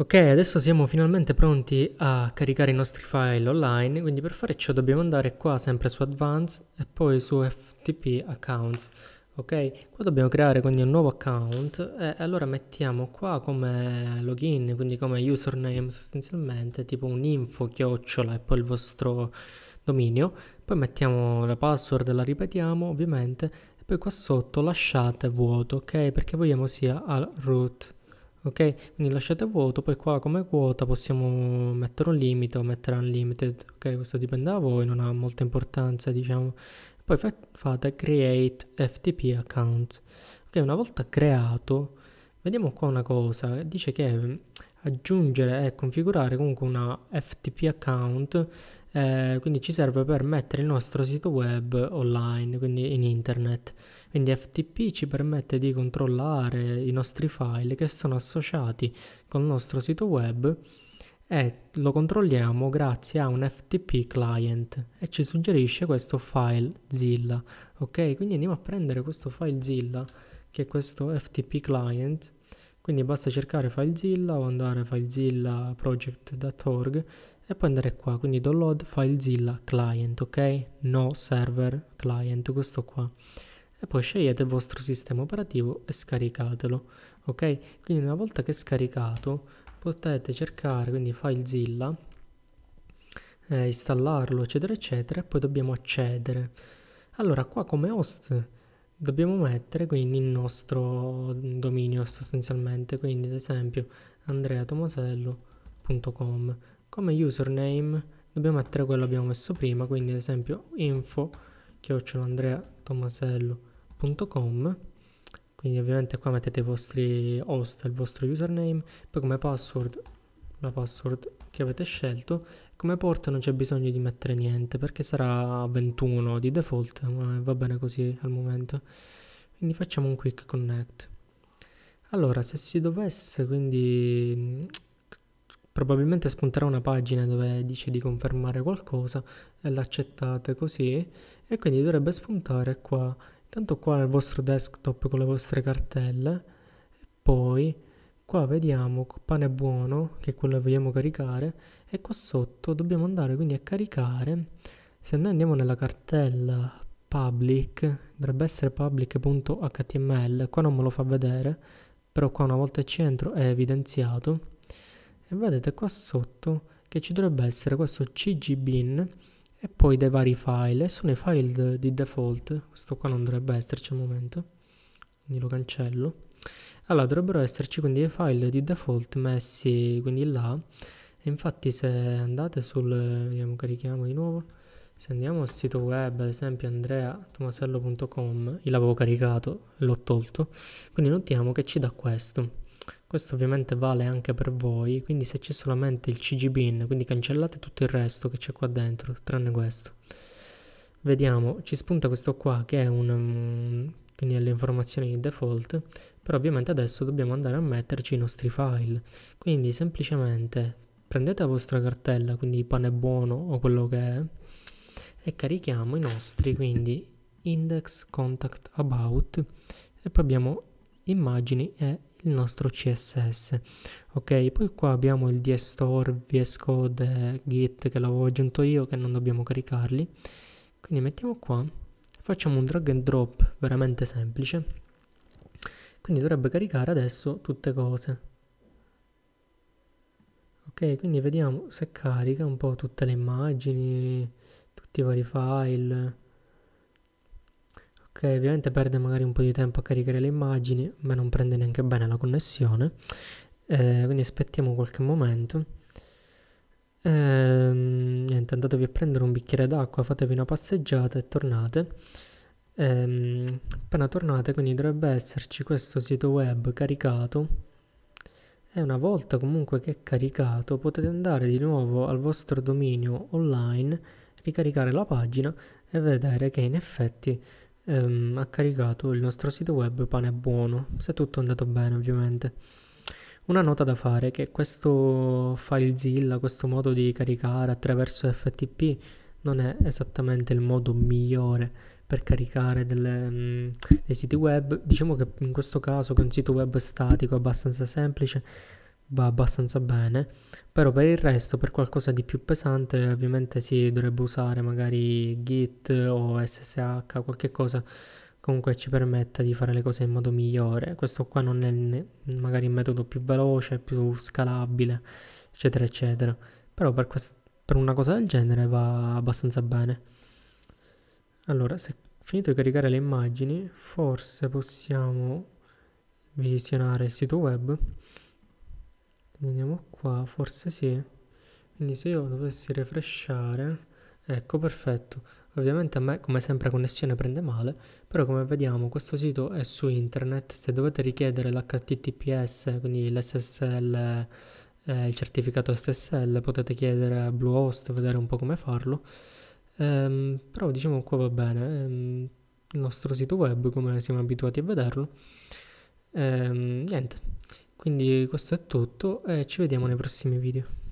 Ok, adesso siamo finalmente pronti a caricare i nostri file online, quindi per fare ciò dobbiamo andare qua sempre su Advanced e poi su FTP Accounts. Ok, qua dobbiamo creare quindi un nuovo account e allora mettiamo qua come login, quindi come username sostanzialmente, tipo un info chiocciola e poi il vostro dominio. Poi mettiamo la password, la ripetiamo ovviamente, e poi qua sotto lasciate vuoto, ok? Perché vogliamo sia al root ok quindi lasciate vuoto poi qua come quota possiamo mettere un limite o mettere unlimited ok questo dipende da voi non ha molta importanza diciamo poi fate create ftp account ok una volta creato vediamo qua una cosa dice che mm, aggiungere e configurare comunque una ftp account eh, quindi ci serve per mettere il nostro sito web online, quindi in internet. Quindi FTP ci permette di controllare i nostri file che sono associati col nostro sito web e lo controlliamo grazie a un FTP client e ci suggerisce questo file Zilla. Ok, quindi andiamo a prendere questo file Zilla che è questo FTP client. Quindi basta cercare FileZilla o andare a FileZillaProject.org e poi andare qua, quindi download FileZilla client, ok? No server client, questo qua. E poi scegliete il vostro sistema operativo e scaricatelo, ok? Quindi una volta che è scaricato potete cercare, quindi FileZilla, eh, installarlo, eccetera, eccetera, e poi dobbiamo accedere. Allora qua come host dobbiamo mettere quindi il nostro dominio sostanzialmente, quindi ad esempio andreatomosello.com come username dobbiamo mettere quello che abbiamo messo prima quindi ad esempio info chioccioloandreatomasello.com quindi ovviamente qua mettete i vostri host il vostro username poi come password la password che avete scelto come porta non c'è bisogno di mettere niente perché sarà 21 di default ma va bene così al momento quindi facciamo un quick connect allora se si dovesse quindi probabilmente spunterà una pagina dove dice di confermare qualcosa e l'accettate così e quindi dovrebbe spuntare qua intanto qua nel vostro desktop con le vostre cartelle e poi qua vediamo pane buono che è quello che vogliamo caricare e qua sotto dobbiamo andare quindi a caricare se noi andiamo nella cartella public dovrebbe essere public.html qua non me lo fa vedere però qua una volta ci entro è evidenziato e vedete qua sotto che ci dovrebbe essere questo cgbin e poi dei vari file e sono i file di default questo qua non dovrebbe esserci al momento quindi lo cancello allora dovrebbero esserci quindi i file di default messi quindi là e infatti se andate sul vediamo carichiamo di nuovo se andiamo al sito web, ad esempio andreatomasello.com, io l'avevo caricato, l'ho tolto, quindi notiamo che ci dà questo questo ovviamente vale anche per voi quindi se c'è solamente il CGBIN, quindi cancellate tutto il resto che c'è qua dentro tranne questo vediamo ci spunta questo qua che è un mm, quindi è le informazioni di default però ovviamente adesso dobbiamo andare a metterci i nostri file quindi semplicemente prendete la vostra cartella quindi pane buono o quello che è e carichiamo i nostri quindi index contact about e poi abbiamo immagini e il nostro CSS. Ok, poi qua abbiamo il dstore, VS Code, Git che l'avevo aggiunto io che non dobbiamo caricarli. Quindi mettiamo qua, facciamo un drag and drop veramente semplice. Quindi dovrebbe caricare adesso tutte cose. Ok, quindi vediamo se carica un po' tutte le immagini, tutti i vari file che ovviamente perde magari un po' di tempo a caricare le immagini, ma non prende neanche bene la connessione, eh, quindi aspettiamo qualche momento. Ehm, niente, andatevi a prendere un bicchiere d'acqua, fatevi una passeggiata e tornate. Ehm, appena tornate, quindi dovrebbe esserci questo sito web caricato. E una volta comunque che è caricato, potete andare di nuovo al vostro dominio online, ricaricare la pagina e vedere che in effetti ehm, ha caricato il nostro sito web Pane Buono, se tutto è andato bene ovviamente. Una nota da fare è che questo FileZilla, questo modo di caricare attraverso FTP, non è esattamente il modo migliore per caricare delle, mh, mm, dei siti web. Diciamo che in questo caso, che è un sito web statico abbastanza semplice, va abbastanza bene, però per il resto, per qualcosa di più pesante, ovviamente si dovrebbe usare magari Git o SSH, qualche cosa comunque ci permetta di fare le cose in modo migliore. Questo qua non è ne- magari il metodo più veloce, più scalabile, eccetera, eccetera. Però per, quest- per una cosa del genere va abbastanza bene. Allora, se finito di caricare le immagini, forse possiamo visionare il sito web andiamo qua forse sì quindi se io dovessi refreshare ecco perfetto ovviamente a me come sempre la connessione prende male però come vediamo questo sito è su internet se dovete richiedere l'HTTPS quindi l'SSL eh, il certificato SSL potete chiedere a Bluehost vedere un po' come farlo ehm, però diciamo qua va bene ehm, il nostro sito web come siamo abituati a vederlo ehm, niente quindi questo è tutto e ci vediamo nei prossimi video.